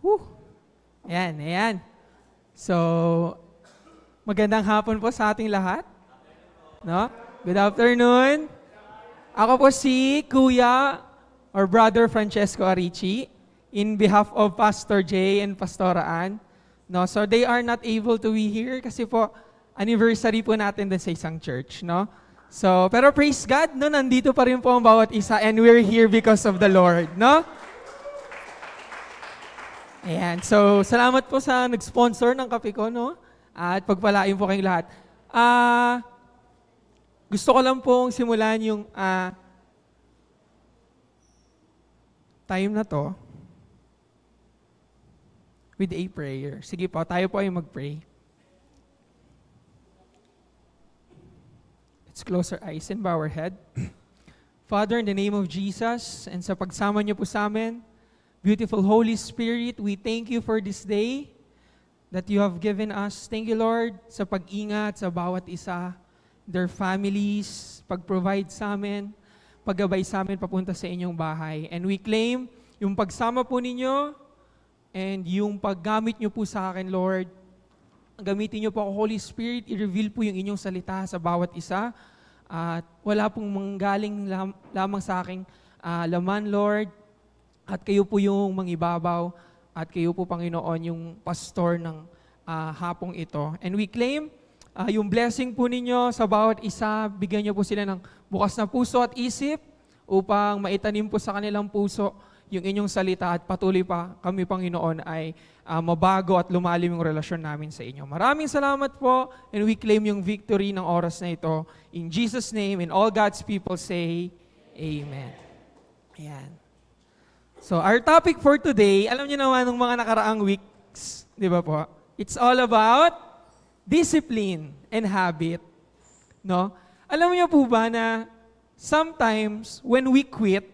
Whew. Ayan, ayan. So, magandang hapon po sa ating lahat. No? Good afternoon. Ako po si Kuya or Brother Francesco Arici in behalf of Pastor Jay and Pastora Ann. No? So, they are not able to be here kasi po anniversary po natin din sa isang church. No? So, pero praise God, no, nandito pa rin po ang bawat isa and we're here because of the Lord. No? Ayan. So, salamat po sa nag-sponsor ng kape ko, no? At pagpalain po kayong lahat. Ah, uh, gusto ko lang pong simulan yung uh, time na to with a prayer. Sige po, tayo po ay mag-pray. Let's close our eyes and bow our head. Father, in the name of Jesus, and sa pagsama niyo po sa amin, Beautiful Holy Spirit, we thank you for this day that you have given us. Thank you, Lord, sa pag-ingat sa bawat isa, their families, pag-provide sa amin, paggabay sa amin papunta sa inyong bahay. And we claim yung pagsama po ninyo and yung paggamit nyo po sa akin, Lord. Gamitin nyo po ako, Holy Spirit, i-reveal po yung inyong salita sa bawat isa. At wala pong manggaling lam- lamang sa aking uh, laman, Lord, at kayo po yung mangibabaw at kayo po, Panginoon, yung pastor ng uh, hapong ito. And we claim uh, yung blessing po ninyo sa bawat isa. Bigyan niyo po sila ng bukas na puso at isip upang maitanim po sa kanilang puso yung inyong salita at patuloy pa kami, Panginoon, ay uh, mabago at lumalim yung relasyon namin sa inyo. Maraming salamat po and we claim yung victory ng oras na ito. In Jesus' name and all God's people say, Amen. Ayan. So our topic for today, alam niyo naman ng mga nakaraang weeks, di ba po? It's all about discipline and habit. No? Alam niyo po ba na sometimes when we quit,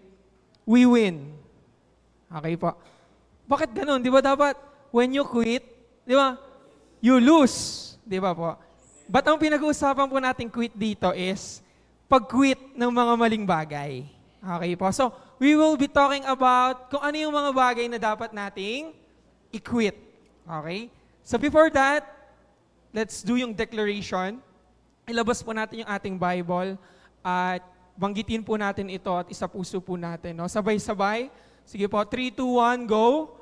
we win. Okay po. Bakit ganun? Di ba dapat when you quit, di ba, you lose. Di ba po? But ang pinag-uusapan po natin quit dito is pag-quit ng mga maling bagay. Okay po? So, we will be talking about kung ano yung mga bagay na dapat nating i-quit. Okay? So before that, let's do yung declaration. Ilabas po natin yung ating Bible at banggitin po natin ito at isa puso po natin. No? Sabay-sabay. Sige po, 3, 2, 1, go.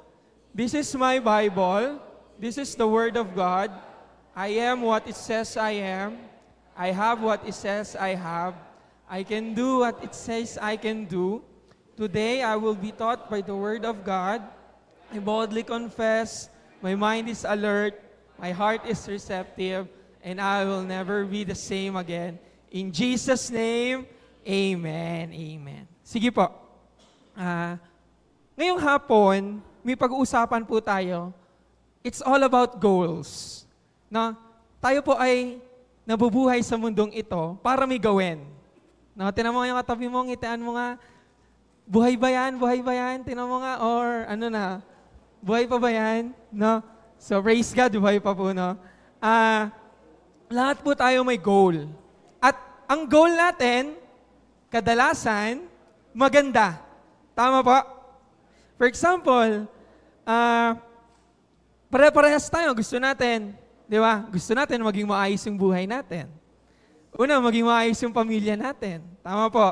This is my Bible. This is the Word of God. I am what it says I am. I have what it says I have. I can do what it says I can do. Today I will be taught by the Word of God. I boldly confess, my mind is alert, my heart is receptive, and I will never be the same again. In Jesus' name, Amen, Amen. Sige po. Uh, ngayong hapon, may pag-uusapan po tayo. It's all about goals. Na tayo po ay nabubuhay sa mundong ito para may gawin. No, tinan mo yung katabi mo, ngitaan mo nga, buhay ba yan? Buhay ba yan? Tinan mo nga, or ano na, buhay pa ba yan? No? So, praise God, buhay pa po, no? Ah, uh, lahat po tayo may goal. At ang goal natin, kadalasan, maganda. Tama po? For example, uh, pare-parehas tayo, gusto natin, di ba? Gusto natin maging maayos yung buhay natin. Una, maging maayos yung pamilya natin. Tama po?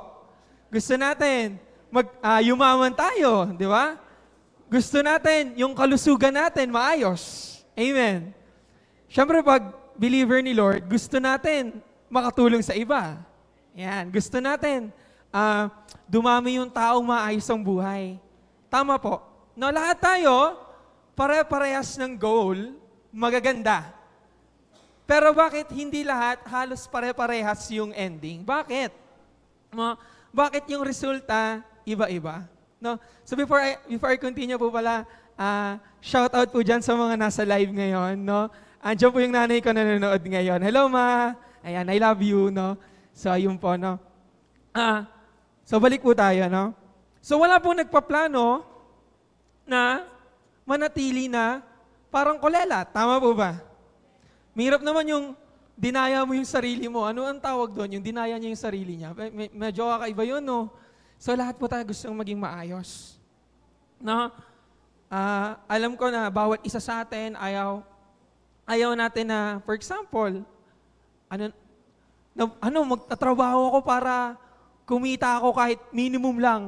Gusto natin, mag, uh, yumaman tayo, di ba? Gusto natin yung kalusugan natin maayos. Amen. Siyempre, pag believer ni Lord, gusto natin makatulong sa iba. Yan. Gusto natin uh, dumami yung taong maayos ang buhay. Tama po. No, lahat tayo, pare-parehas ng goal, magaganda. Pero bakit hindi lahat halos pare-parehas yung ending? Bakit? Bakit yung resulta iba-iba. No? So before I, before I continue po pala, uh, ah, shout out po dyan sa mga nasa live ngayon. No? Andiyan po yung nanay ko nanonood ngayon. Hello ma! Ayan, I love you. No? So ayun po. No? Uh, so balik po tayo. No? So wala pong nagpaplano na manatili na parang kolela. Tama po ba? Mahirap naman yung dinaya mo yung sarili mo. Ano ang tawag doon? Yung dinaya niya yung sarili niya. Medyo kakaiba yun, no? So lahat po tayo gustong maging maayos. No? Uh, alam ko na bawat isa sa atin ayaw ayaw natin na for example ano na, ano magtatrabaho ako para kumita ako kahit minimum lang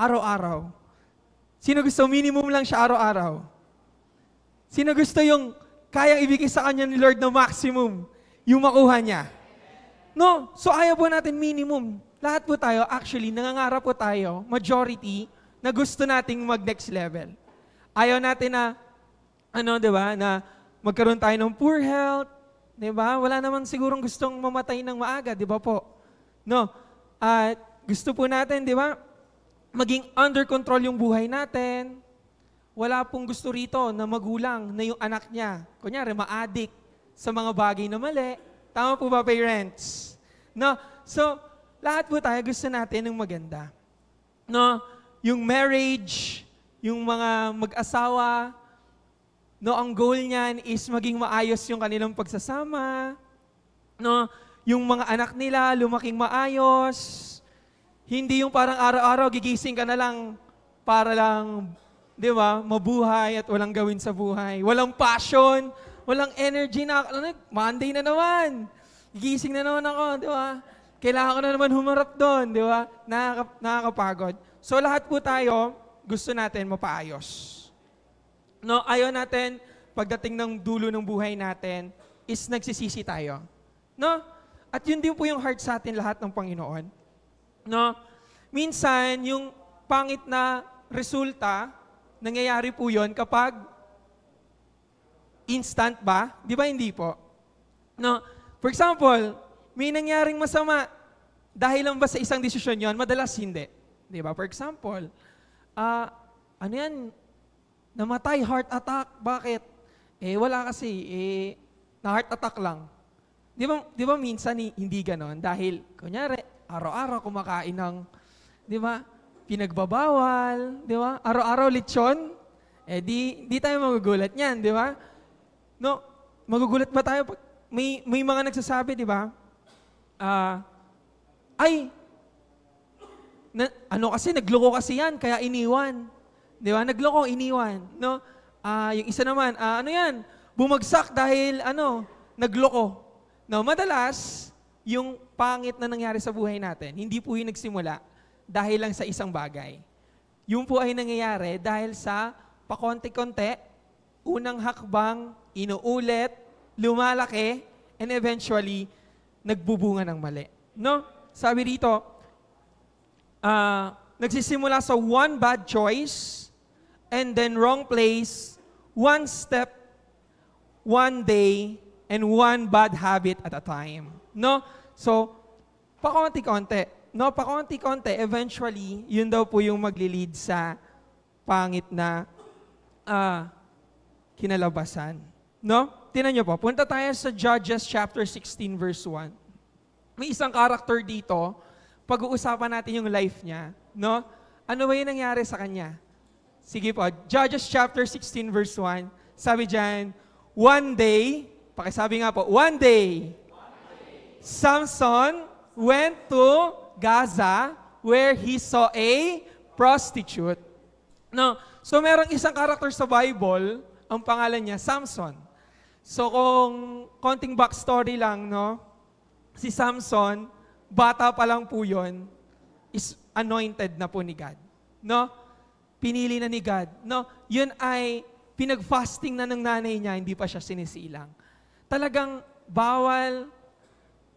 araw-araw. Sino gusto minimum lang siya araw-araw? Sino gusto yung kayang ibigay sa kanya ni Lord na maximum yung makuha niya? No, so ayaw po natin minimum lahat po tayo, actually, nangangarap po tayo, majority, na gusto nating mag-next level. Ayaw natin na, ano, di ba, na magkaroon tayo ng poor health, di ba? Wala naman sigurong gustong mamatay ng maaga, di ba po? No, at gusto po natin, di ba, maging under control yung buhay natin. Wala pong gusto rito na magulang na yung anak niya, kunyari, ma-addict sa mga bagay na mali. Tama po ba, parents? No, so, lahat po tayo gusto natin ng maganda. No? Yung marriage, yung mga mag-asawa, no, ang goal niyan is maging maayos yung kanilang pagsasama, no, yung mga anak nila lumaking maayos, hindi yung parang araw-araw gigising ka na lang para lang, di ba, mabuhay at walang gawin sa buhay. Walang passion, walang energy na, ano, Monday na naman. Gigising na naman ako, di ba? kailangan ko na naman humarap doon, di ba? Nakaka- nakakapagod. So lahat po tayo, gusto natin mapaayos. No, ayaw natin, pagdating ng dulo ng buhay natin, is nagsisisi tayo. No? At yun din po yung heart sa atin lahat ng Panginoon. No? Minsan, yung pangit na resulta, nangyayari po yon kapag instant ba? Di ba hindi po? No? For example, may nangyaring masama. Dahil lang ba sa isang desisyon yon? Madalas hindi. Di ba? For example, uh, ano yan? Namatay, heart attack. Bakit? Eh, wala kasi. Eh, na heart attack lang. Di ba, di ba minsan hindi ganon? Dahil, kunyari, araw-araw kumakain ng, di ba, pinagbabawal, di ba? Araw-araw lechon. Eh, di, di tayo magugulat niyan, di ba? No, magugulat ba tayo pag may, may mga nagsasabi, di ba? uh, ay, na, ano kasi, nagloko kasi yan, kaya iniwan. Di ba? Nagloko, iniwan. No? Uh, yung isa naman, uh, ano yan? Bumagsak dahil, ano, nagloko. No, madalas, yung pangit na nangyari sa buhay natin, hindi po yung nagsimula dahil lang sa isang bagay. Yung po ay nangyayari dahil sa pakonti-konti, unang hakbang, inuulit, lumalaki, and eventually, nagbubunga ng mali. No? Sabi rito, uh, nagsisimula sa one bad choice, and then wrong place, one step, one day, and one bad habit at a time. No? So, pakonti-konti. No, pakonti-konti. Eventually, yun daw po yung maglilid sa pangit na uh, kinalabasan. No? Tinan nyo po, punta tayo sa Judges chapter 16 verse 1. May isang karakter dito, pag-uusapan natin yung life niya, no? Ano ba yung nangyari sa kanya? Sige po, Judges chapter 16 verse 1, sabi dyan, One day, pakisabi nga po, one day, one day. Samson went to Gaza where he saw a prostitute. No, so merong isang karakter sa Bible, ang pangalan niya, Samson. So kung konting backstory lang, no? Si Samson, bata pa lang po yun, is anointed na po ni God. No? Pinili na ni God. No? Yun ay pinag-fasting na ng nanay niya, hindi pa siya sinisilang. Talagang bawal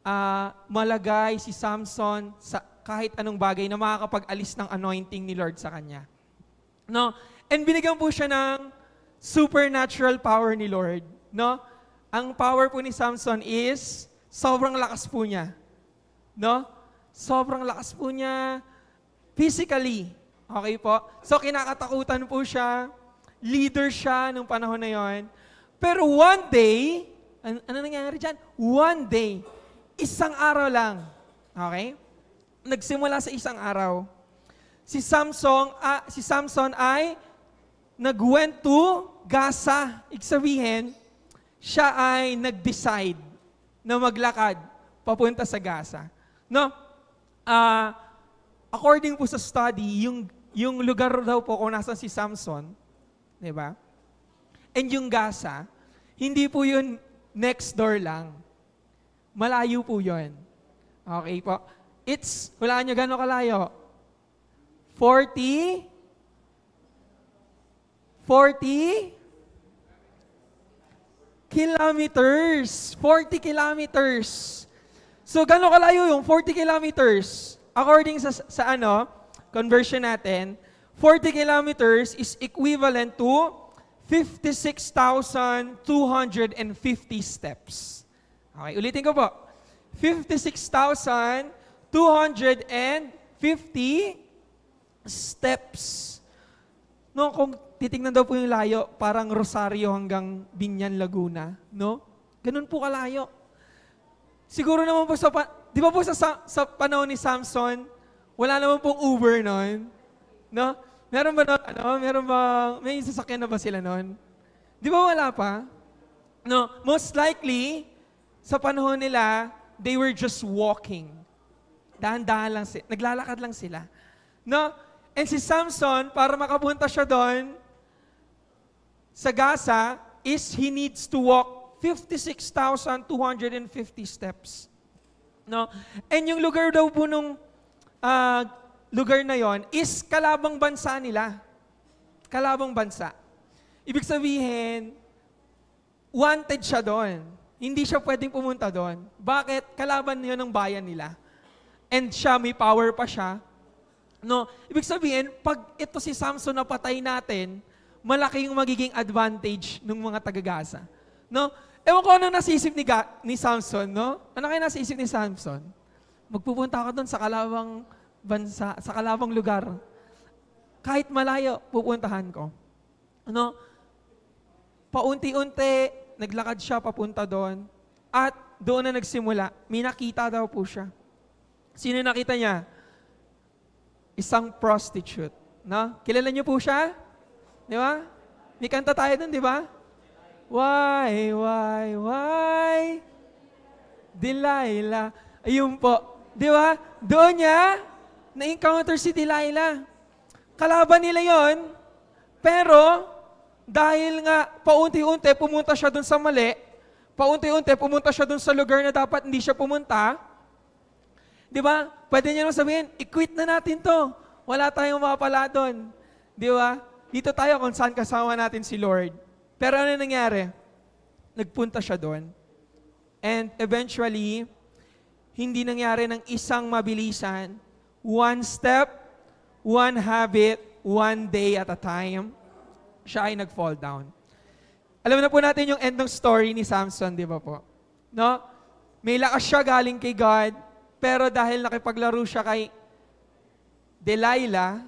uh, malagay si Samson sa kahit anong bagay na makakapag-alis ng anointing ni Lord sa kanya. No? And binigyan po siya ng supernatural power ni Lord No? Ang power po ni Samson is sobrang lakas po niya. No? Sobrang lakas po niya physically. Okay po? So kinakatakutan po siya. Leader siya nung panahon na yon. Pero one day, an- ano nangyari dyan? One day, isang araw lang. Okay? Nagsimula sa isang araw. Si Samson, uh, si Samson ay nag-went to Gaza. Ibig sabihin, siya ay nag-decide na maglakad papunta sa Gaza. No? Uh, according po sa study, yung, yung lugar daw po kung nasan si Samson, di ba? And yung Gaza, hindi po yun next door lang. Malayo po yun. Okay po. It's, wala nyo gano'ng kalayo? 40? 40? kilometers. 40 kilometers. So, gano'ng kalayo yung 40 kilometers? According sa, sa ano, conversion natin, 40 kilometers is equivalent to 56,250 steps. Okay, ulitin ko po. 56,250 steps. No, kung titingnan daw po yung layo, parang Rosario hanggang Binyan, Laguna, no? Ganun po kalayo. Siguro naman po sa, di ba po sa, sa, panahon ni Samson, wala naman pong Uber noon, no? Meron ba noon, ano? Meron ba, may sasakyan na ba sila noon? Di ba wala pa? No, most likely, sa panahon nila, they were just walking. Dahan-dahan lang sila. Naglalakad lang sila. No? And si Samson, para makapunta siya doon, sa Gaza is he needs to walk 56,250 steps. No? And yung lugar daw po nung uh, lugar na yon is kalabang bansa nila. Kalabang bansa. Ibig sabihin, wanted siya doon. Hindi siya pwedeng pumunta doon. Bakit? Kalaban niya ng bayan nila. And siya, may power pa siya. No? Ibig sabihin, pag ito si Samson na napatay natin, malaki yung magiging advantage ng mga taga-Gaza. No? Ewan ko anong nasisip ni, Ga- ni Samson, no? Ano kaya nasisip ni Samson? Magpupunta ako doon sa kalawang bansa, sa kalawang lugar. Kahit malayo, pupuntahan ko. Ano? Paunti-unti, naglakad siya papunta doon. At doon na nagsimula, may nakita daw po siya. Sino nakita niya? Isang prostitute. No? Kilala niyo po siya? Di ba? May kanta tayo dun, di ba? Why, why, why? Delilah. Ayun po. Di ba? Doon niya, na-encounter si Delilah. Kalaban nila yon, pero dahil nga paunti-unti pumunta siya doon sa mali, paunti-unti pumunta siya doon sa lugar na dapat hindi siya pumunta, di ba? Pwede niya naman sabihin, i-quit na natin to. Wala tayong mapapala doon. Di ba? Dito tayo kung saan kasama natin si Lord. Pero ano nangyari? Nagpunta siya doon. And eventually, hindi nangyari ng isang mabilisan. One step, one habit, one day at a time. Siya ay nag-fall down. Alam na po natin yung end ng story ni Samson, di ba po? No? May lakas siya galing kay God, pero dahil nakipaglaro siya kay Delilah,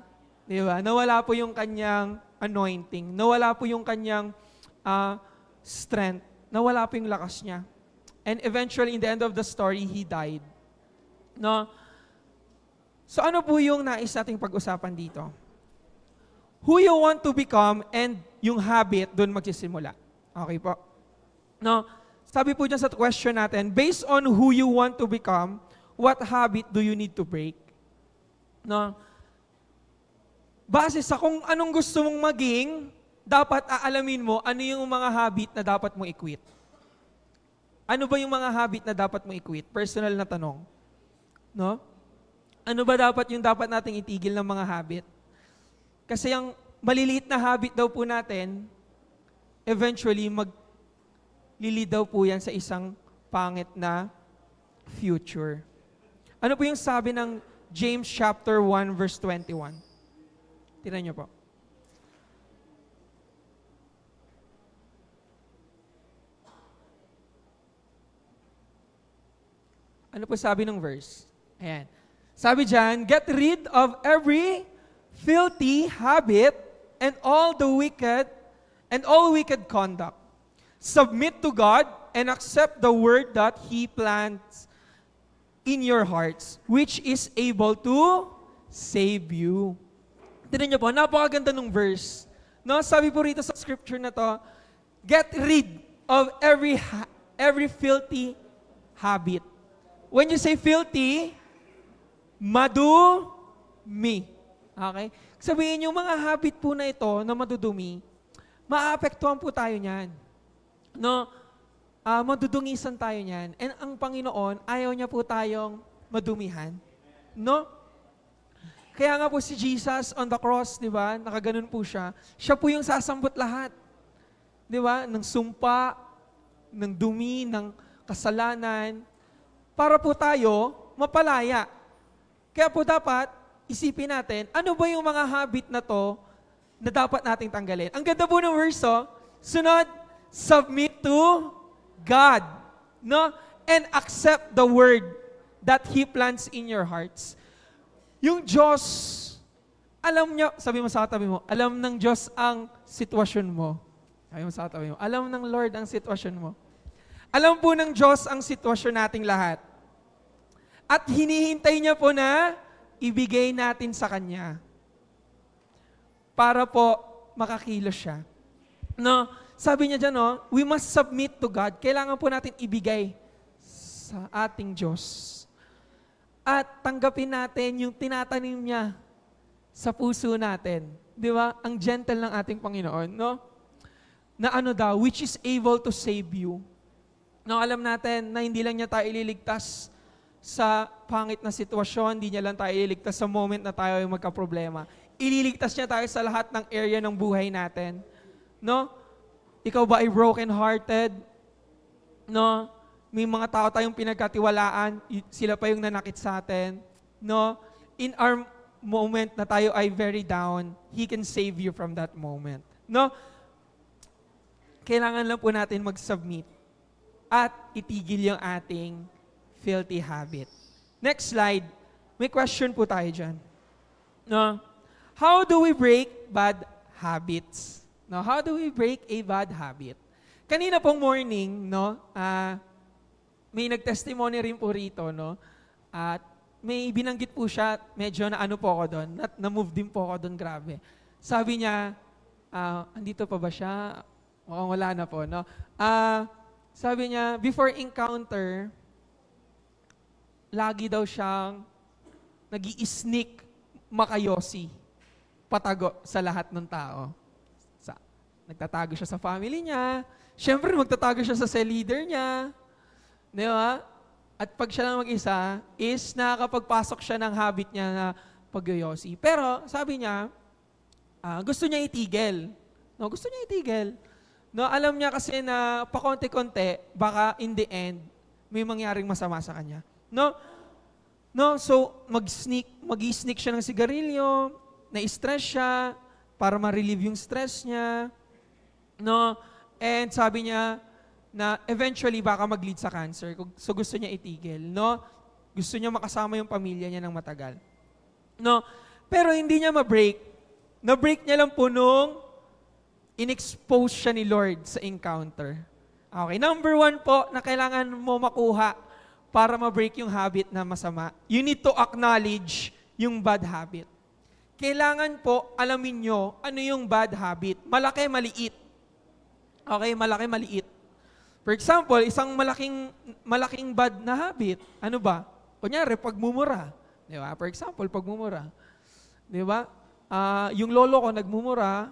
Di ba? Nawala po yung kanyang anointing. Nawala po yung kanyang uh, strength. Nawala po yung lakas niya. And eventually, in the end of the story, he died. No? So ano po yung nais nating pag-usapan dito? Who you want to become and yung habit doon magsisimula. Okay po? No? Sabi po dyan sa question natin, based on who you want to become, what habit do you need to break? No? base sa kung anong gusto mong maging, dapat aalamin mo ano yung mga habit na dapat mo i-quit. Ano ba yung mga habit na dapat mo i-quit? Personal na tanong. No? Ano ba dapat yung dapat nating itigil ng mga habit? Kasi yung maliliit na habit daw po natin, eventually mag maglili daw po yan sa isang pangit na future. Ano po yung sabi ng James chapter 1 verse 21? Tinan niyo po. Ano po sabi ng verse? Ayan. Sabi diyan, get rid of every filthy habit and all the wicked and all wicked conduct. Submit to God and accept the word that He plants in your hearts, which is able to save you. Tinan niyo po, napakaganda ng verse. No, sabi po rito sa scripture na to, get rid of every every filthy habit. When you say filthy, madumi. Okay? Sabihin niyo mga habit po na ito na madudumi, maaapektuhan po tayo niyan. No? Uh, madudungisan tayo niyan. And ang Panginoon, ayaw niya po tayong madumihan. No? Kaya nga po si Jesus on the cross, di ba, nakaganon po siya, siya po yung sasambot lahat. Di ba, ng sumpa, ng dumi, ng kasalanan, para po tayo mapalaya. Kaya po dapat, isipin natin, ano ba yung mga habit na to na dapat nating tanggalin? Ang ganda po ng verse, oh, sunod, submit to God. No? And accept the word that He plants in your hearts. Yung Diyos, alam niya, sabi mo sa katabi mo, alam ng Diyos ang sitwasyon mo. Sabi mo sa katabi mo, alam ng Lord ang sitwasyon mo. Alam po ng Diyos ang sitwasyon nating lahat. At hinihintay niya po na ibigay natin sa Kanya para po makakilos siya. No? Sabi niya dyan, no? we must submit to God. Kailangan po natin ibigay sa ating Diyos at tanggapin natin yung tinatanim niya sa puso natin. Di ba? Ang gentle ng ating Panginoon, no? Na ano daw, which is able to save you. No, alam natin na hindi lang niya tayo ililigtas sa pangit na sitwasyon, hindi niya lang tayo ililigtas sa moment na tayo ay magka-problema. Ililigtas niya tayo sa lahat ng area ng buhay natin. No? Ikaw ba ay broken-hearted? No? may mga tao tayong pinagkatiwalaan, sila pa yung nanakit sa atin. No? In our moment na tayo ay very down, He can save you from that moment. No? Kailangan lang po natin mag-submit at itigil yung ating filthy habit. Next slide. May question po tayo dyan. No? How do we break bad habits? No, how do we break a bad habit? Kanina pong morning, no, uh, may nagtestimony rin po rito, no? At may binanggit po siya, medyo na ano po ako doon, na, na-move din po ako doon, grabe. Sabi niya, uh, andito pa ba siya? Mukhang wala na po, no? Uh, sabi niya, before encounter, lagi daw siyang nag sneak makayosi patago sa lahat ng tao. Sa, nagtatago siya sa family niya. Siyempre, magtatago siya sa cell leader niya Di ba? At pag siya lang mag-isa, is nakakapagpasok siya ng habit niya na pagyoyosi. Pero, sabi niya, uh, gusto niya itigil. No, gusto niya itigil. No, alam niya kasi na pakonti-konti, baka in the end, may mangyaring masama sa kanya. No, no so mag-sneak, mag-sneak siya ng sigarilyo, na-stress siya, para ma-relieve yung stress niya. No, and sabi niya, na eventually baka mag-lead sa cancer. So gusto niya itigil, no? Gusto niya makasama yung pamilya niya ng matagal. No? Pero hindi niya ma-break. Na-break niya lang po nung in-expose siya ni Lord sa encounter. Okay, number one po na kailangan mo makuha para ma-break yung habit na masama, you need to acknowledge yung bad habit. Kailangan po alamin nyo ano yung bad habit. Malaki, maliit. Okay, malaki, maliit. For example, isang malaking, malaking bad na habit, ano ba? Kunyari, pagmumura. Di ba? For example, pagmumura. Di ba? Uh, yung lolo ko nagmumura,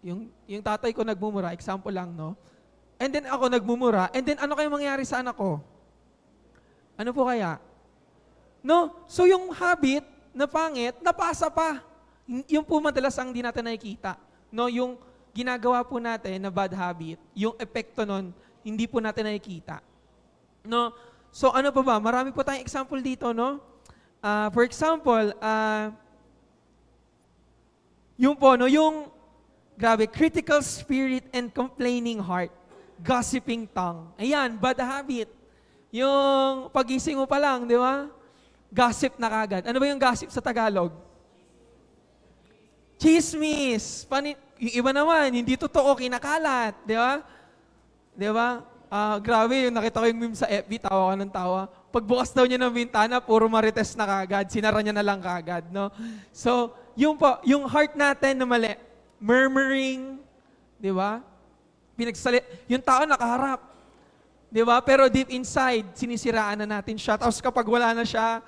yung, yung tatay ko nagmumura, example lang, no? And then ako nagmumura, and then ano kayo mangyari sa anak ko? Ano po kaya? No? So yung habit na pangit, napasa pa. Yung po madalas ang di natin nakikita. No? Yung ginagawa po natin na bad habit, yung epekto nun, hindi po natin nakikita. No? So ano pa ba? Marami po tayong example dito, no? Uh, for example, uh, yung po, no? Yung, grabe, critical spirit and complaining heart. Gossiping tongue. Ayan, bad habit. Yung pagising mo pa lang, di ba? Gossip na kagad. Ano ba yung gossip sa Tagalog? Chismis. Pani- yung iba naman, hindi totoo, kinakalat. Di ba? Di ba? Uh, grabe, yung nakita ko yung meme sa FB, tawa ko ng tawa. Pagbukas daw niya ng bintana, puro marites na kagad. Sinara niya na lang kagad, no? So, yung po, yung heart natin na mali, murmuring, di ba? Pinagsali, yung tao nakaharap. Di ba? Pero deep inside, sinisiraan na natin siya. Tapos kapag wala na siya,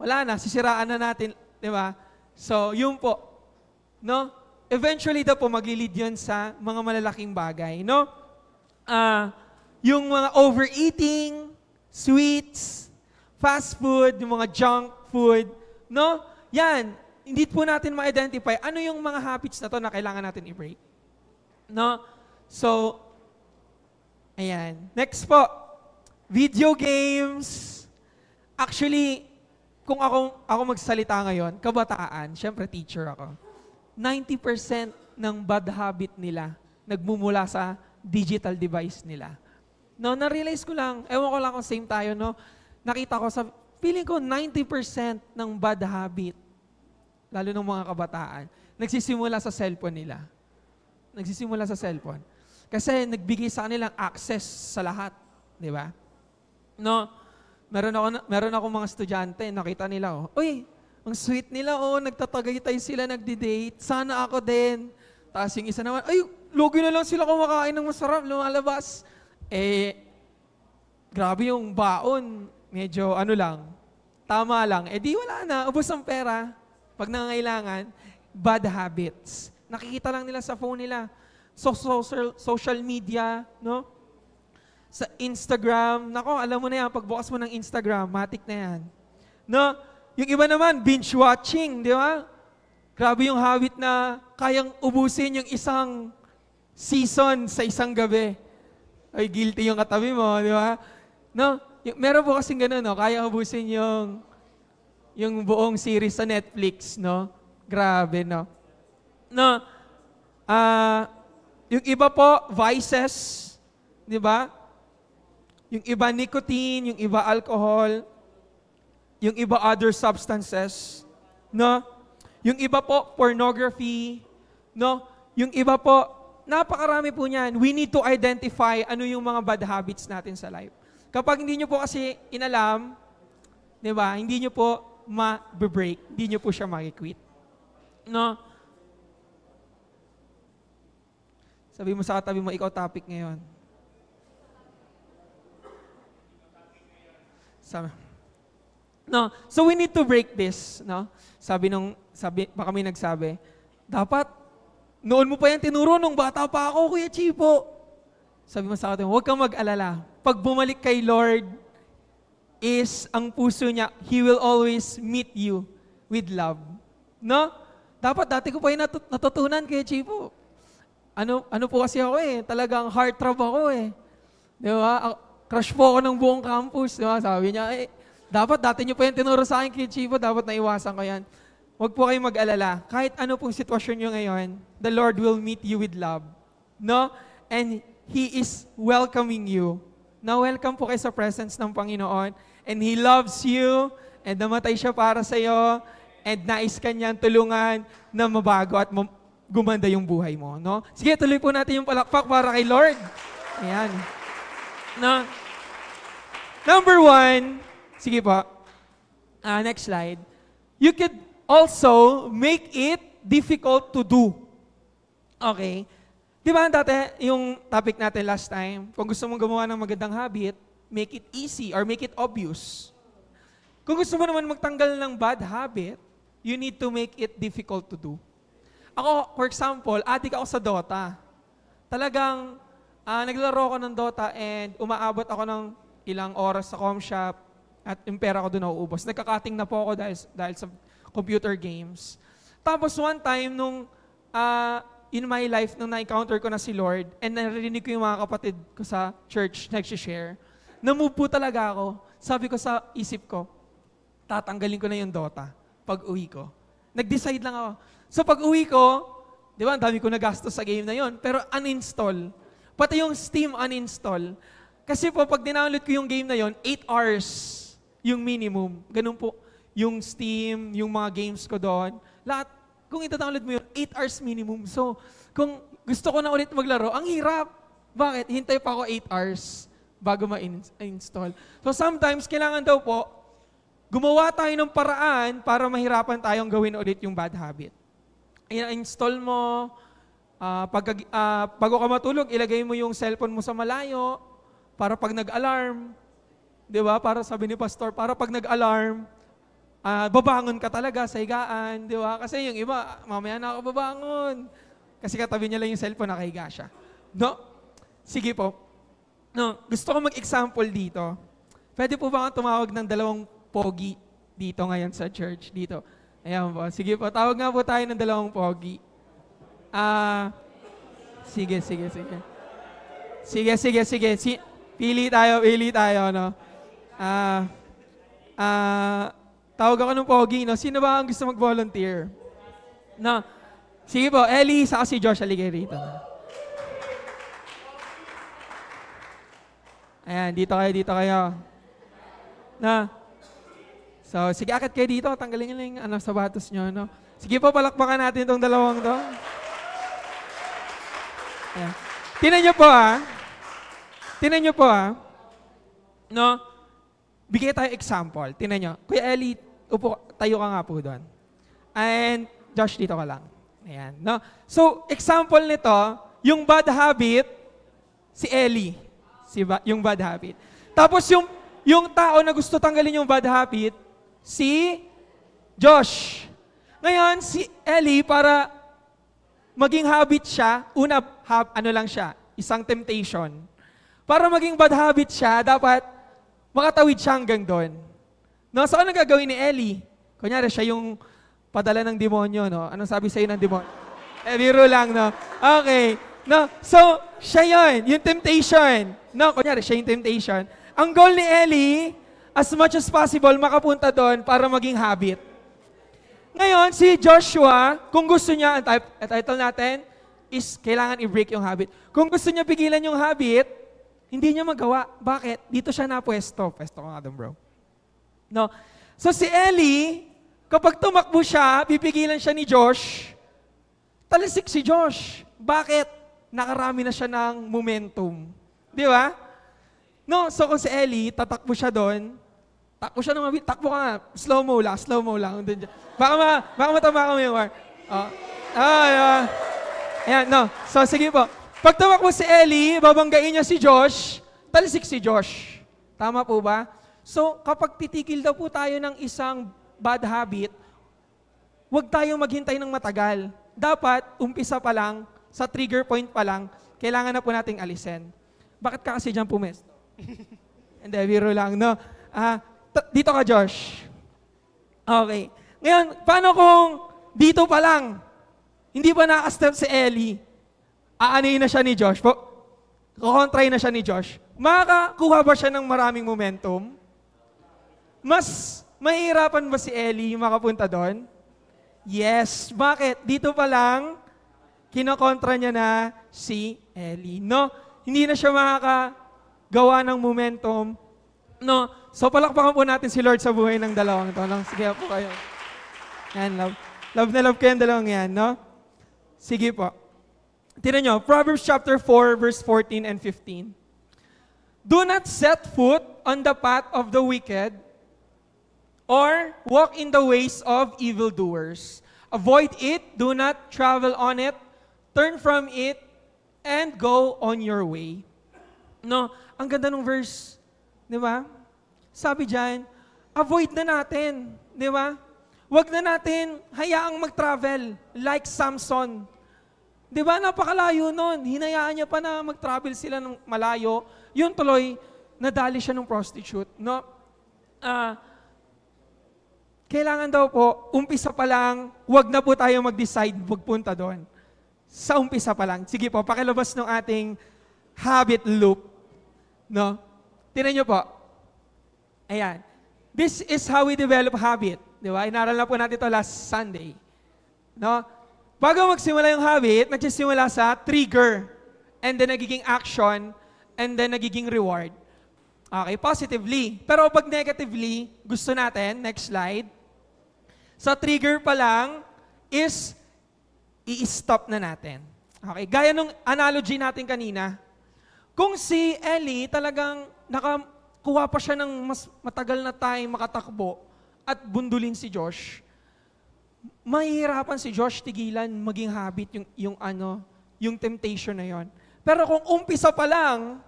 wala na, sisiraan na natin. Di ba? So, yun po. No? Eventually daw po, maglilid yun sa mga malalaking bagay. No? uh, yung mga overeating, sweets, fast food, yung mga junk food, no? Yan, hindi po natin ma-identify ano yung mga habits na to na kailangan natin i-break. No? So, ayan. Next po, video games. Actually, kung ako, ako magsalita ngayon, kabataan, syempre teacher ako, 90% ng bad habit nila nagmumula sa digital device nila. No, na-realize ko lang, ewan ko lang kung same tayo, no? Nakita ko sa, feeling ko 90% ng bad habit, lalo ng mga kabataan, nagsisimula sa cellphone nila. Nagsisimula sa cellphone. Kasi nagbigay sa kanilang access sa lahat. Di ba? No, meron ako, meron ako mga estudyante, nakita nila, oh, uy, ang sweet nila, oh, nagtatagay tayo sila, nagdi-date. Sana ako din. Tapos yung isa naman, ay, Lugi na lang sila kumakain ng masarap, lumalabas. Eh, grabe yung baon. Medyo ano lang, tama lang. Eh di wala na, ubos ang pera. Pag nangangailangan, bad habits. Nakikita lang nila sa phone nila. So, social, social media, no? Sa Instagram. Nako, alam mo na yan, pagbukas mo ng Instagram, matik na yan. No? Yung iba naman, binge watching, di ba? Grabe yung habit na kayang ubusin yung isang season sa isang gabi. Ay, guilty yung katabi mo, di ba? No? Y- meron po kasing ganun, no? Kaya ubusin yung, yung buong series sa Netflix, no? Grabe, no? No? Ah, uh, yung iba po, vices, di ba? Yung iba nicotine, yung iba alcohol, yung iba other substances, no? Yung iba po, pornography, no? Yung iba po, napakarami po niyan. We need to identify ano yung mga bad habits natin sa life. Kapag hindi nyo po kasi inalam, di ba, hindi nyo po ma-break, hindi nyo po siya ma-quit. No? Sabi mo sa katabi mo, ikaw topic ngayon. Sama. No, so we need to break this, no? Sabi nung sabi pa kami nagsabi, dapat noon mo pa yan tinuro nung bata pa ako, Kuya Chipo. Sabi mo sa akin, huwag kang mag-alala. Pag bumalik kay Lord, is ang puso niya, He will always meet you with love. No? Dapat dati ko pa yun natut- natutunan kay Chipo. Ano, ano po kasi ako eh, talagang heart trap ako eh. Di ba? Crush po ako ng buong campus. Di ba? Sabi niya, eh, dapat dati niyo pa yan tinuro sa akin kay Chipo, dapat naiwasan ko yan. Huwag po kayong mag-alala. Kahit ano pong sitwasyon nyo ngayon, the Lord will meet you with love. No? And He is welcoming you. Na-welcome po kayo sa presence ng Panginoon. And He loves you. And namatay siya para sa iyo. And nais kanyang tulungan na mabago at gumanda yung buhay mo. No? Sige, tuloy po natin yung palakpak para kay Lord. Ayan. No? Number one, sige po, uh, next slide. You could also make it difficult to do. Okay? Di ba dati, yung topic natin last time, kung gusto mong gumawa ng magandang habit, make it easy or make it obvious. Kung gusto mo naman magtanggal ng bad habit, you need to make it difficult to do. Ako, for example, adik ako sa Dota. Talagang uh, ah, naglaro ako ng Dota and umaabot ako ng ilang oras sa com shop at yung pera ko doon nauubos. Nagkakating na po ako dahil, dahil sa computer games. Tapos one time, nung uh, in my life, nung na-encounter ko na si Lord, and narinig ko yung mga kapatid ko sa church nag-share, namove po talaga ako. Sabi ko sa isip ko, tatanggalin ko na yung Dota pag uwi ko. Nag-decide lang ako. So pag uwi ko, di ba, dami ko nagastos sa game na yon pero uninstall. Pati yung Steam uninstall. Kasi po, pag dinownload ko yung game na yon 8 hours yung minimum. Ganun po, yung Steam, yung mga games ko doon, lahat, kung itadownload mo yun, 8 hours minimum. So, kung gusto ko na ulit maglaro, ang hirap. Bakit? Hintay pa ako 8 hours bago ma-install. So, sometimes, kailangan daw po, gumawa tayo ng paraan para mahirapan tayong gawin ulit yung bad habit. I-install mo, uh, pag, uh, bago ka matulog, ilagay mo yung cellphone mo sa malayo para pag nag-alarm, 'di ba? Para sabi ni pastor, para pag nag-alarm, uh, babangon ka talaga sa higaan, di ba? Kasi yung iba, mamaya na ako babangon. Kasi katabi niya lang yung cellphone, nakahiga siya. No? Sige po. No, gusto ko mag-example dito. Pwede po ba akong tumawag ng dalawang pogi dito ngayon sa church? Dito. Ayan po. Sige po, tawag nga po tayo ng dalawang pogi. Ah, uh, sige, sige, sige. Sige, sige, sige. Si pili tayo, pili tayo, no? Ah, uh, ah, uh, Tawag ako ng Pogi, no? Sino ba ang gusto mag-volunteer? Na, Sige po, Ellie, sa si Josh aligay rito. Ayan, dito kayo, dito kayo. Na. So, sige, akit kayo dito. Tanggalin nyo yung ano, sabatos nyo, no? Sige po, palakpakan natin itong dalawang to. Ayan. Tinan nyo po, ha? Ah. Tinan nyo po, ha? Ah. No? bigay tayo example. Tinan nyo. Kuya Eli, upo, tayo ka nga po doon. And Josh, dito ka lang. Ayan, no? So, example nito, yung bad habit, si Eli. Si ba, yung bad habit. Tapos yung, yung tao na gusto tanggalin yung bad habit, si Josh. Ngayon, si Eli, para maging habit siya, una, hab, ano lang siya, isang temptation. Para maging bad habit siya, dapat makatawid siya hanggang doon. No, so ano gagawin ni Eli? Kunyari, siya yung padala ng demonyo, no? Anong sabi sa'yo ng demonyo? Eh, biro lang, no? Okay. No, so, siya yun. Yung temptation. No, kunyari, siya yung temptation. Ang goal ni Eli, as much as possible, makapunta doon para maging habit. Ngayon, si Joshua, kung gusto niya, ang title natin is kailangan i-break yung habit. Kung gusto niya pigilan yung habit, hindi niya magawa. Bakit? Dito siya napwesto. Pwesto ka nga doon, bro. No? So si Ellie, kapag tumakbo siya, pipigilan siya ni Josh, talisik si Josh. Bakit? Nakarami na siya ng momentum. Di ba? No, so kung si Ellie, tatakbo siya doon, takbo siya ng mabilis, takbo ka nga, slow-mo lang, slow-mo lang. Dun, baka, ma, baka matama ka may war. Oh. Ah, yeah. Ayan, no. So, sige po. Pag tumakbo si Ellie, babanggain niya si Josh, talisik si Josh. Tama po ba? So, kapag titigil daw po tayo ng isang bad habit, huwag tayong maghintay ng matagal. Dapat, umpisa pa lang, sa trigger point pa lang, kailangan na po nating alisin. Bakit ka kasi dyan pumesto? Hindi, biro lang, no? Ah, dito ka, Josh. Okay. Ngayon, paano kung dito pa lang, hindi pa na nakastep si Ellie, aanihin na siya ni Josh, po, kukontray na siya ni Josh, makakuha ba siya ng maraming momentum? Mas mahirapan ba si Ellie makapunta doon? Yes. Bakit? Dito pa lang, kinokontra niya na si Ellie. No? Hindi na siya makakagawa ng momentum. No? So palakpakan po natin si Lord sa buhay ng dalawang ito. No? Sige po kayo. Yan, love. Love na love ko yung dalawang yan, no? Sige po. Tinan nyo, Proverbs chapter 4, verse 14 and 15. Do not set foot on the path of the wicked or walk in the ways of evildoers. Avoid it, do not travel on it, turn from it, and go on your way. No, ang ganda ng verse, di ba? Sabi diyan, avoid na natin, di ba? Huwag na natin hayaang mag-travel like Samson. Di ba? Napakalayo nun. Hinayaan niya pa na mag-travel sila ng malayo. Yun tuloy, nadali siya ng prostitute. No? Uh, kailangan daw po, umpisa pa lang, wag na po tayo mag-decide magpunta doon. Sa umpisa pa lang. Sige po, pakilabas ng ating habit loop. No? Tinan niyo po. Ayan. This is how we develop habit. Di ba? Inaral na po natin ito last Sunday. No? Bago magsimula yung habit, nagsisimula sa trigger. And then nagiging action. And then nagiging reward. Okay, positively. Pero pag negatively, gusto natin, next slide. Sa trigger pa lang is i-stop na natin. Okay, gaya nung analogy natin kanina, kung si Ellie talagang nakakuha pa siya ng mas matagal na time makatakbo at bundulin si Josh, mahihirapan si Josh tigilan maging habit yung, yung ano, yung temptation na yon. Pero kung umpisa pa lang,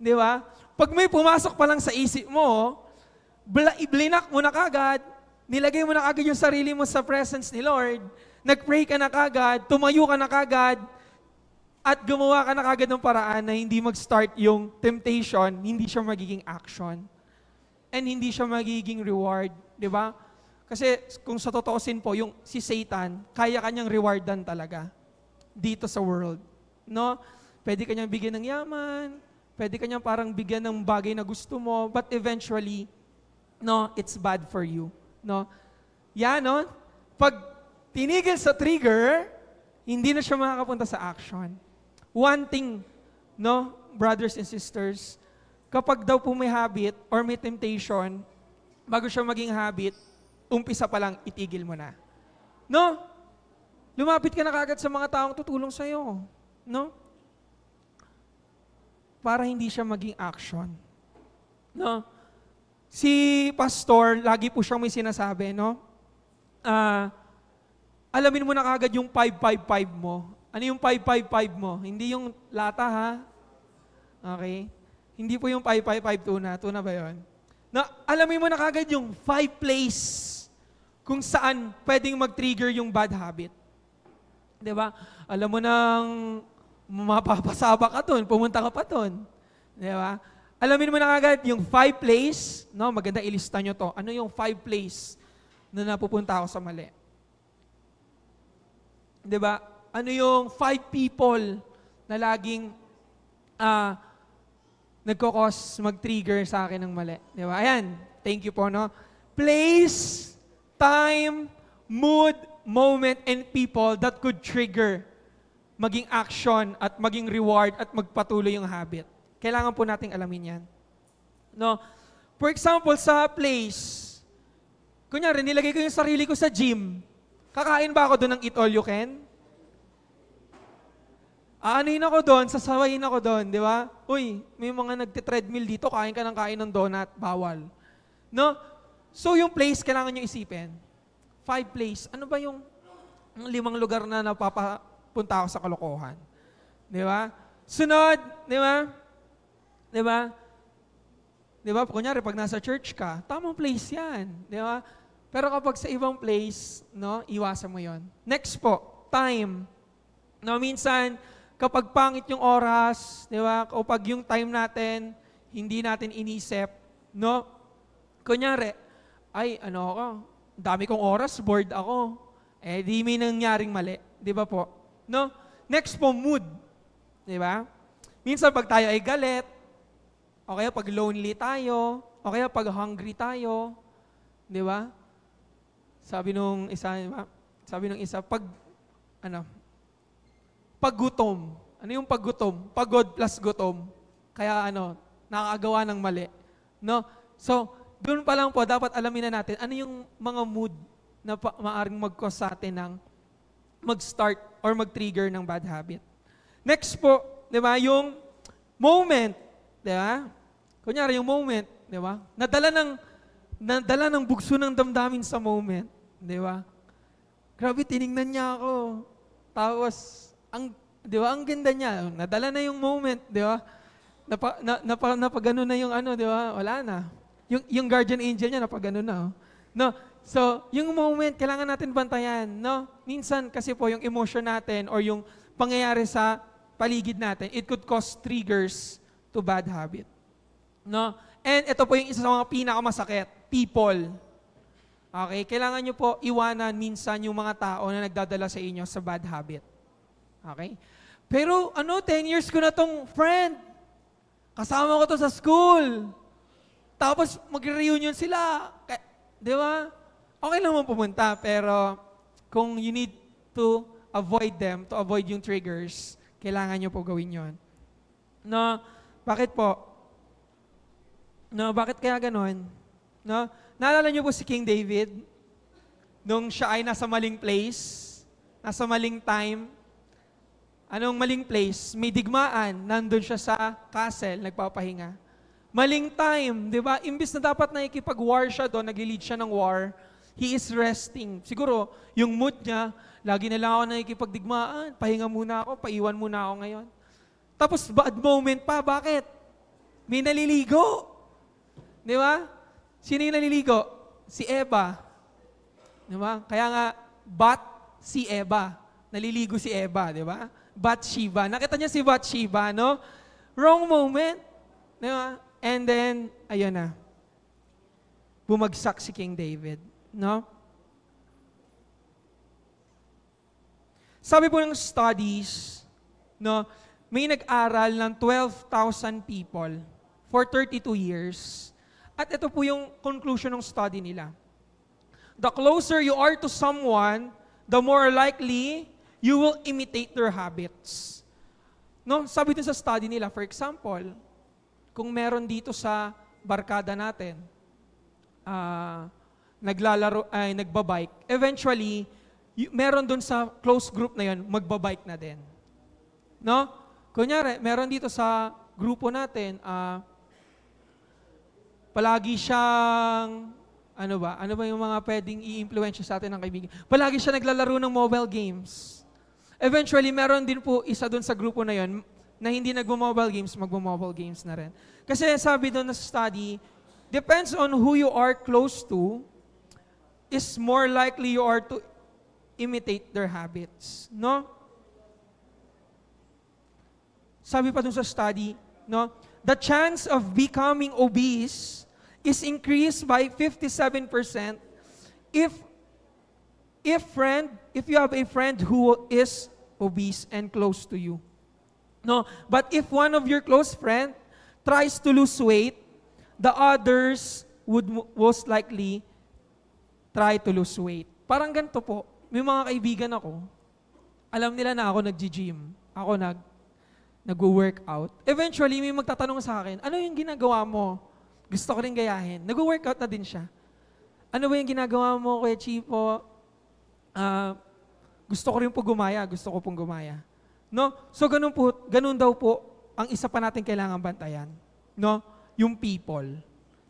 di ba? Pag may pumasok pa lang sa isip mo, bla, blinak mo na kagad, nilagay mo na kagad yung sarili mo sa presence ni Lord, nag nagpray ka na kagad, tumayo ka na kagad, at gumawa ka na kagad ng paraan na hindi mag-start yung temptation, hindi siya magiging action. And hindi siya magiging reward. Di ba? Kasi kung sa totoosin po, yung si Satan, kaya kanyang rewardan talaga dito sa world. No? Pwede kanyang bigyan ng yaman, pwede kanyang parang bigyan ng bagay na gusto mo, but eventually, no, it's bad for you. No? Yan, no? Pag tinigil sa trigger, hindi na siya makakapunta sa action. One thing, no, brothers and sisters, kapag daw po may habit or may temptation, bago siya maging habit, umpisa pa lang, itigil mo na. No? Lumapit ka na kagad sa mga taong tutulong sa'yo. No? Para hindi siya maging action. No? Si pastor, lagi po siyang may sinasabi, no? Uh, alamin mo na kagad yung 555 mo. Ano yung 555 mo? Hindi yung lata, ha? Okay? Hindi po yung 5552 na. Tuna ba yun? Na, alamin mo na kagad yung five place kung saan pwedeng mag-trigger yung bad habit. Di ba? Alam mo nang mapapasaba ka doon, pumunta ka pa doon. Di ba? Alamin mo na agad yung five place, no? maganda ilista nyo to. Ano yung five place na napupunta ako sa mali? Di ba? Ano yung five people na laging uh, nagkakos mag-trigger sa akin ng mali? Di ba? Ayan, thank you po. No? Place time, mood, moment, and people that could trigger maging action at maging reward at magpatuloy yung habit. Kailangan po nating alamin yan. No? For example, sa place, kunyari, nilagay ko yung sarili ko sa gym. Kakain ba ako doon ng eat all you can? Aanin ako doon, sasawayin ako doon, di ba? Uy, may mga nagte-treadmill dito, kain ka ng kain ng donut, bawal. No? So yung place, kailangan nyo isipin. Five place. Ano ba yung, yung limang lugar na napapapunta ako sa kalokohan? Di ba? Sunod, di ba? Di ba? Di ba? Kunyari, pag nasa church ka, tamang place yan. Di ba? Pero kapag sa ibang place, no, iwasan mo yon. Next po, time. No, minsan, kapag pangit yung oras, di ba? O pag yung time natin, hindi natin inisip, no? Kunyari, ay, ano ako, dami kong oras, bored ako. Eh, di may nangyaring mali. Di ba po? No? Next po, mood. Di ba? Minsan pag tayo ay galit, o kaya pag lonely tayo, o kaya pag hungry tayo, di ba? Sabi nung isa, di ba? Sabi nung isa, pag, ano, paggutom. Ano yung paggutom? Pagod plus gutom. Kaya ano, nakakagawa ng mali. No? So, doon pa lang po, dapat alamin na natin ano yung mga mood na pa- maaring mag-cause sa atin ng mag-start or mag-trigger ng bad habit. Next po, di ba, yung moment, di ba? Kunyari, yung moment, di ba? Nadala ng, nadala ng bugso ng damdamin sa moment, di ba? Grabe, tiningnan niya ako. Tapos, ang, di ba, ang ganda niya. Nadala na yung moment, di ba? Napa, na, napa, napagano na yung ano, di ba? Wala na. Yung, yung guardian angel niya, napagano na. Oh. No? So, yung moment, kailangan natin bantayan. No? Minsan kasi po, yung emotion natin or yung pangyayari sa paligid natin, it could cause triggers to bad habit. No? And ito po yung isa sa mga pinakamasakit, people. Okay, kailangan nyo po iwanan minsan yung mga tao na nagdadala sa inyo sa bad habit. Okay? Pero ano, 10 years ko na tong friend. Kasama ko to sa school. Tapos magre-reunion sila. Di ba? Okay lang naman pumunta, pero kung you need to avoid them, to avoid yung triggers, kailangan nyo po gawin yon. No, bakit po? No, bakit kaya ganon? No, naalala nyo po si King David? Nung siya ay nasa maling place, nasa maling time, anong maling place? May digmaan, nandun siya sa castle, nagpapahinga. Maling time, di ba? Imbis na dapat nakikipag-war siya doon, nagli-lead siya ng war, he is resting. Siguro, yung mood niya, lagi na lang ako nakikipagdigmaan, pahinga muna ako, paiwan muna ako ngayon. Tapos bad moment pa, bakit? May naliligo. Di ba? Sino yung naliligo? Si Eva. Di ba? Kaya nga, bat si Eva. Naliligo si Eva, di ba? Shiva. Nakita niya si Shiva, no? Wrong moment. Di ba? And then, ayun na. Bumagsak si King David. No? Sabi po ng studies, no, may nag-aral ng 12,000 people for 32 years. At ito po yung conclusion ng study nila. The closer you are to someone, the more likely you will imitate their habits. No, sabi din sa study nila, for example, kung meron dito sa barkada natin, uh, naglalaro, ay, nagbabike, eventually, y- meron doon sa close group na yun, magbabike na din. No? Kunyari, meron dito sa grupo natin, uh, palagi siyang, ano ba, ano ba yung mga pwedeng i-influensya sa atin ng kaibigan? Palagi siya naglalaro ng mobile games. Eventually, meron din po isa doon sa grupo na yon na hindi nagmo-mobile games, magmo-mobile games na rin. Kasi sabi doon sa study, depends on who you are close to, is more likely you are to imitate their habits. No? Sabi pa dun sa study, no? The chance of becoming obese is increased by 57% if if friend, if you have a friend who is obese and close to you. No, but if one of your close friend tries to lose weight, the others would most likely try to lose weight. Parang ganito po, may mga kaibigan ako, alam nila na ako nag-gym, ako nag nagwo-workout. Eventually, may magtatanong sa akin, ano yung ginagawa mo? Gusto ko rin gayahin. Nagwo-workout na din siya. Ano ba yung ginagawa mo, Kuya Chipo? Uh, gusto ko rin po gumaya. Gusto ko pong gumaya. No? So ganun po, ganun daw po ang isa pa natin kailangan bantayan, no? Yung people.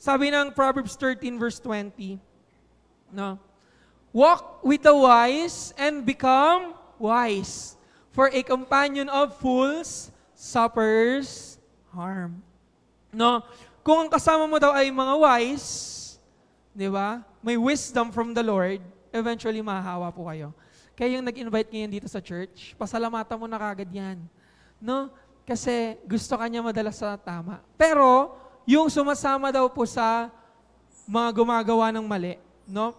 Sabi ng Proverbs 13 verse 20, no? Walk with the wise and become wise, for a companion of fools suffers harm. No? Kung ang kasama mo daw ay mga wise, di ba? May wisdom from the Lord, eventually mahahawa po kayo kayong nag-invite ngayon dito sa church, pasalamatan mo na kagad yan. No? Kasi gusto kanya madala sa tama. Pero, yung sumasama daw po sa mga gumagawa ng mali, no?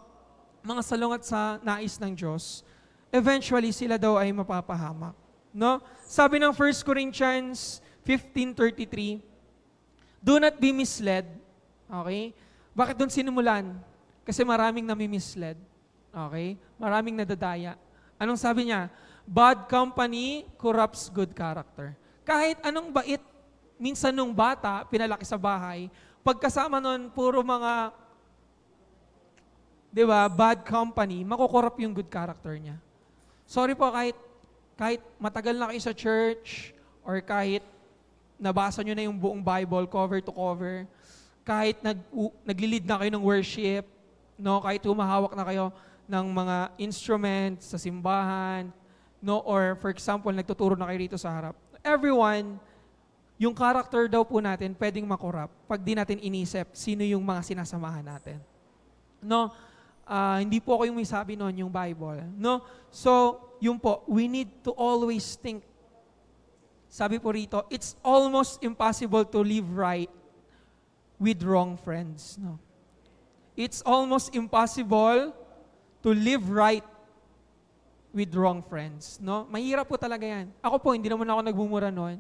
mga salungat sa nais ng Diyos, eventually sila daw ay mapapahamak. No? Sabi ng 1 Corinthians 15.33, Do not be misled. Okay? Bakit doon sinimulan? Kasi maraming nami-misled. Okay? Maraming nadadaya. Anong sabi niya? Bad company corrupts good character. Kahit anong bait, minsan nung bata, pinalaki sa bahay, pagkasama nun, puro mga, di ba, bad company, makukorrupt yung good character niya. Sorry po, kahit, kahit matagal na kayo sa church, or kahit nabasa nyo na yung buong Bible, cover to cover, kahit nag, uh, naglilid na kayo ng worship, no, kahit humahawak na kayo, ng mga instruments sa simbahan, no? Or for example, nagtuturo na kayo rito sa harap. Everyone, yung character daw po natin pwedeng makorap pag di natin inisip sino yung mga sinasamahan natin. No? Uh, hindi po ako yung may sabi noon, yung Bible. No? So, yun po, we need to always think. Sabi po rito, it's almost impossible to live right with wrong friends. No? It's almost impossible to live right with wrong friends. No? Mahirap po talaga yan. Ako po, hindi naman ako nagmumura noon.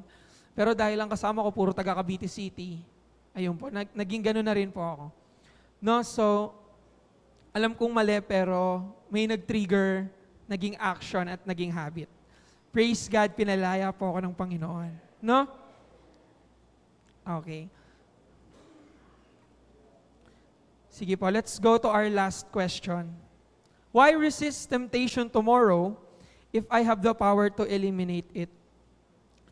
Pero dahil lang kasama ko puro taga Cavite City, ayun po, nag- naging gano'n na rin po ako. No? So, alam kong mali pero may nag-trigger, naging action at naging habit. Praise God, pinalaya po ako ng Panginoon. No? Okay. Sige po, let's go to our last question. Why resist temptation tomorrow if I have the power to eliminate it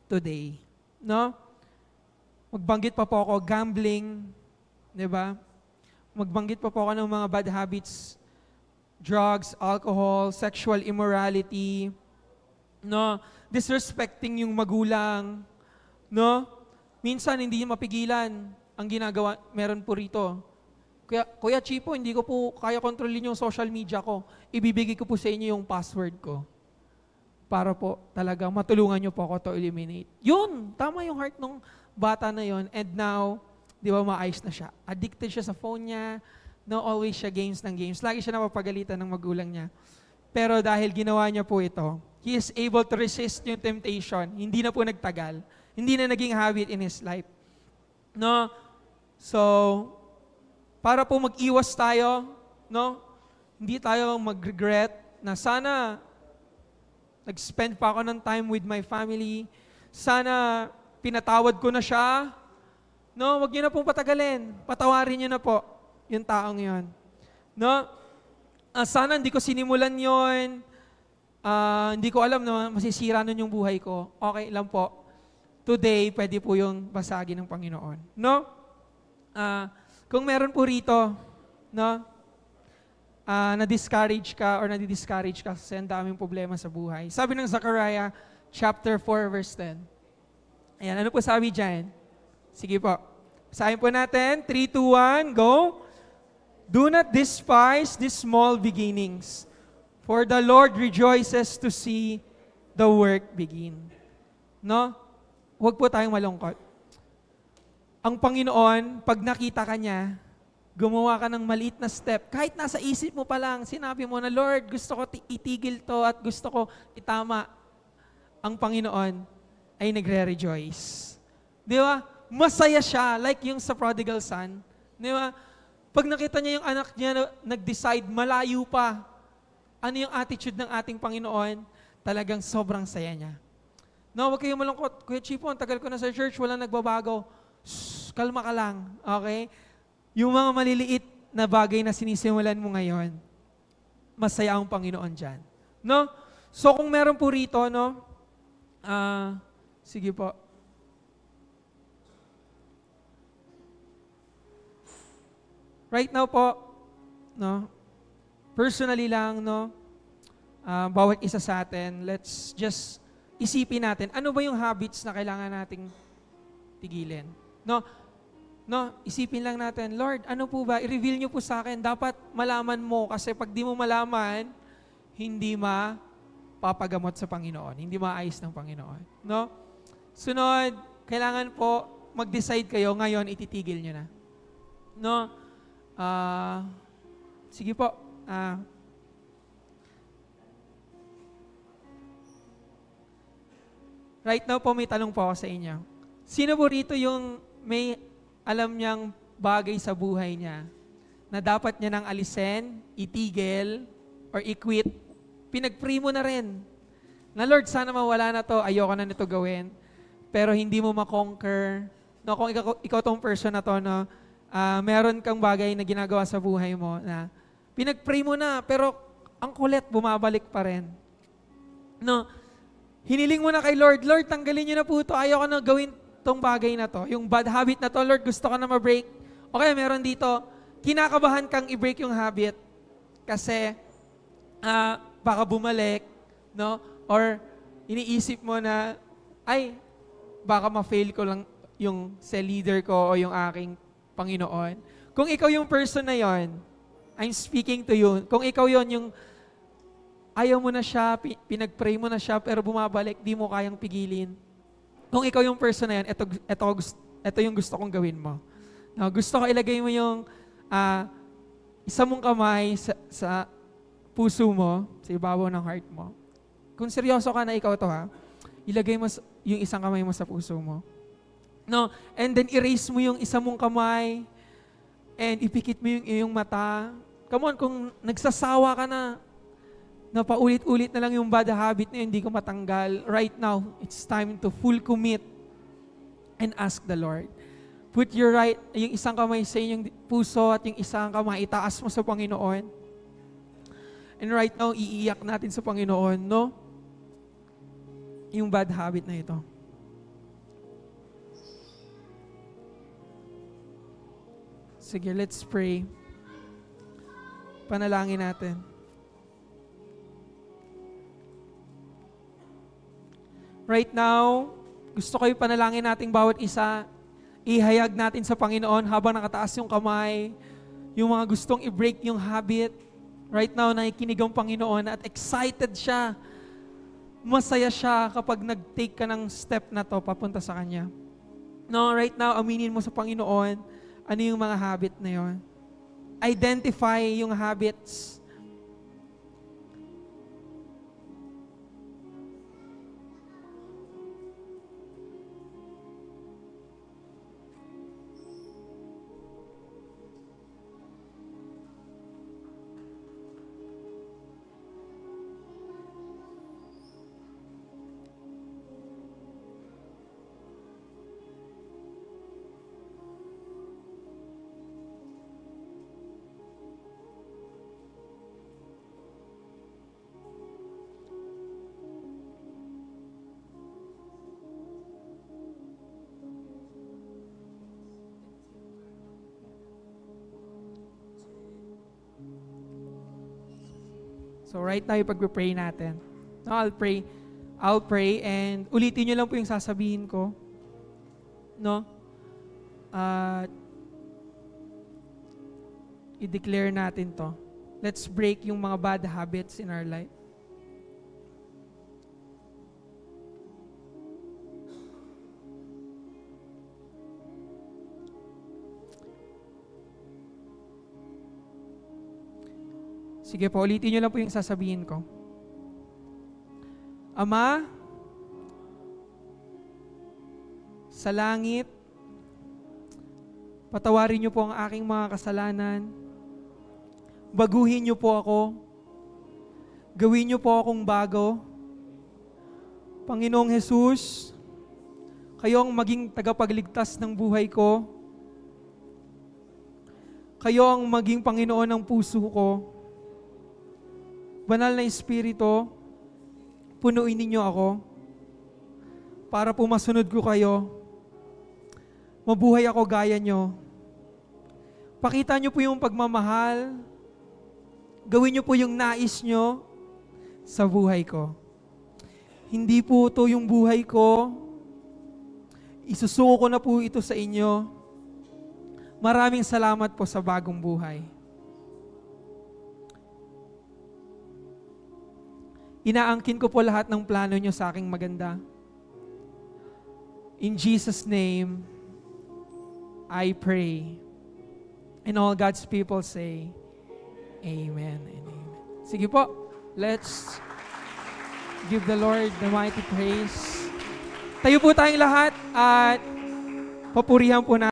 today? No? Magbanggit pa po ako, gambling, di ba? Magbanggit pa po ako ng mga bad habits, drugs, alcohol, sexual immorality, no? Disrespecting yung magulang, no? Minsan hindi mapigilan ang ginagawa, meron po rito Kuya, Kuya Chipo, hindi ko po kaya kontrolin yung social media ko. Ibibigay ko po sa inyo yung password ko para po talaga matulungan nyo po ako to eliminate. Yun, tama yung heart nung bata na yun. And now, di ba, maayos na siya. Addicted siya sa phone niya. No, always siya games ng games. Lagi siya napapagalitan ng magulang niya. Pero dahil ginawa niya po ito, he is able to resist yung temptation. Hindi na po nagtagal. Hindi na naging habit in his life. No? So, para po mag-iwas tayo, no? Hindi tayo mag-regret na sana nag-spend pa ako ng time with my family. Sana pinatawad ko na siya. No, wag niyo na pong patagalin. Patawarin niyo na po yung taong yon. No? Uh, sana hindi ko sinimulan yon. Uh, ah, hindi ko alam na masisira nun yung buhay ko. Okay lang po. Today, pwede po yung basagi ng Panginoon. No? Uh, kung meron po rito, no, uh, na-discourage ka or na-discourage ka kasi ang daming problema sa buhay. Sabi ng Zechariah chapter 4 verse 10. Ayan, ano po sabi dyan? Sige po. Sabi po natin, 3, 2, 1, go. Do not despise these small beginnings, for the Lord rejoices to see the work begin. No? Huwag po tayong malungkot ang Panginoon, pag nakita ka niya, gumawa ka ng maliit na step. Kahit nasa isip mo pa lang, sinabi mo na, Lord, gusto ko itigil to at gusto ko itama. Ang Panginoon ay nagre-rejoice. Di ba? Masaya siya, like yung sa prodigal son. Di ba? Pag nakita niya yung anak niya nag-decide, malayo pa, ano yung attitude ng ating Panginoon? Talagang sobrang saya niya. No, huwag kayong malungkot. Kuya Chipon, tagal ko na sa church, walang nagbabago shh, kalma ka lang, okay? Yung mga maliliit na bagay na sinisimulan mo ngayon, masaya ang Panginoon dyan. No? So kung meron po rito, no? Uh, sige po. Right now po, no? Personally lang, no? Uh, bawat isa sa atin, let's just isipin natin, ano ba yung habits na kailangan nating tigilin? No? No, isipin lang natin, Lord, ano po ba? I-reveal niyo po sa akin. Dapat malaman mo kasi pag di mo malaman, hindi ma papagamot sa Panginoon. Hindi maayos ng Panginoon. No? Sunod, kailangan po mag-decide kayo ngayon ititigil niyo na. No? Uh, sige po. Uh, right now po may tanong po ako sa inyo. Sino po rito yung may alam niyang bagay sa buhay niya na dapat niya nang alisin, itigil, or i-quit, pinag na rin. Na Lord, sana mawala na to, ayoko na nito gawin. Pero hindi mo makonquer. No, kung ikaw, ikaw tong person na to, no, uh, meron kang bagay na ginagawa sa buhay mo na pinagprimo na, pero ang kulit, bumabalik pa rin. No, hiniling mo na kay Lord, Lord, tanggalin niyo na po ito. Ayoko na gawin, tong bagay na to, yung bad habit na to, Lord, gusto ko na ma-break. Okay, meron dito, kinakabahan kang i-break yung habit kasi uh, baka bumalik, no? Or iniisip mo na, ay, baka ma-fail ko lang yung sa leader ko o yung aking Panginoon. Kung ikaw yung person na yon, I'm speaking to you. Kung ikaw yon yung ayaw mo na siya, pinagpray mo na siya, pero bumabalik, di mo kayang pigilin kung ikaw yung person na yan, ito, ito, ito yung gusto kong gawin mo. No, gusto ko ilagay mo yung uh, isa mong kamay sa, sa puso mo, sa ibabaw ng heart mo. Kung seryoso ka na ikaw to ha, ilagay mo yung isang kamay mo sa puso mo. No, and then erase mo yung isa mong kamay and ipikit mo yung iyong mata. Come on, kung nagsasawa ka na, na paulit-ulit na lang yung bad habit na yun, hindi ko matanggal. Right now, it's time to full commit and ask the Lord. Put your right, yung isang kamay sa inyong puso at yung isang kamay itaas mo sa Panginoon. And right now, iiyak natin sa Panginoon, no? Yung bad habit na ito. Sige, let's pray. Panalangin natin. right now, gusto ko yung panalangin nating bawat isa. Ihayag natin sa Panginoon habang nakataas yung kamay, yung mga gustong i-break yung habit. Right now, nakikinig ang Panginoon at excited siya. Masaya siya kapag nag-take ka ng step na to papunta sa Kanya. No, right now, aminin mo sa Panginoon ano yung mga habit na yon. Identify yung habits So right now, ipag-pray natin. No, I'll pray. I'll pray and ulitin nyo lang po yung sasabihin ko. No? At uh, i-declare natin to. Let's break yung mga bad habits in our life. Sige po, ulitin nyo lang po yung sasabihin ko. Ama, sa langit, patawarin niyo po ang aking mga kasalanan. Baguhin niyo po ako. Gawin niyo po akong bago. Panginoong Jesus, kayo ang maging tagapagligtas ng buhay ko. Kayo ang maging Panginoon ng puso ko. Banal na Espiritu, punuin ninyo ako para po masunod ko kayo. Mabuhay ako gaya nyo. Pakita nyo po yung pagmamahal. Gawin nyo po yung nais nyo sa buhay ko. Hindi po to yung buhay ko. Isusuko ko na po ito sa inyo. Maraming salamat po sa bagong buhay. Inaangkin ko po lahat ng plano nyo sa aking maganda. In Jesus' name, I pray. And all God's people say, Amen and Amen. Sige po, let's give the Lord the mighty praise. Tayo po tayong lahat at papurihan po natin.